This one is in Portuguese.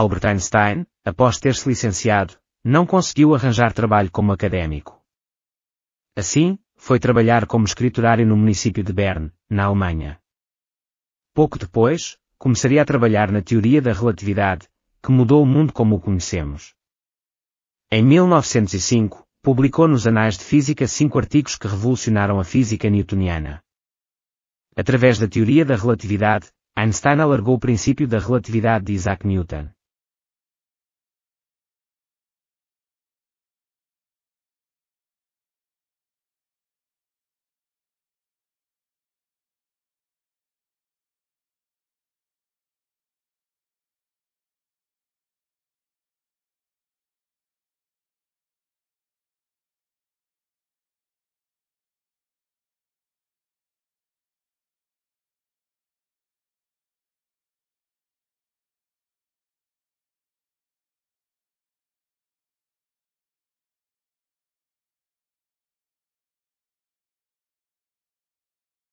Albert Einstein, após ter-se licenciado, não conseguiu arranjar trabalho como académico. Assim, foi trabalhar como escriturário no município de Berne, na Alemanha. Pouco depois, começaria a trabalhar na teoria da relatividade, que mudou o mundo como o conhecemos. Em 1905, publicou nos Anais de Física cinco artigos que revolucionaram a física newtoniana. Através da teoria da relatividade, Einstein alargou o princípio da relatividade de Isaac Newton.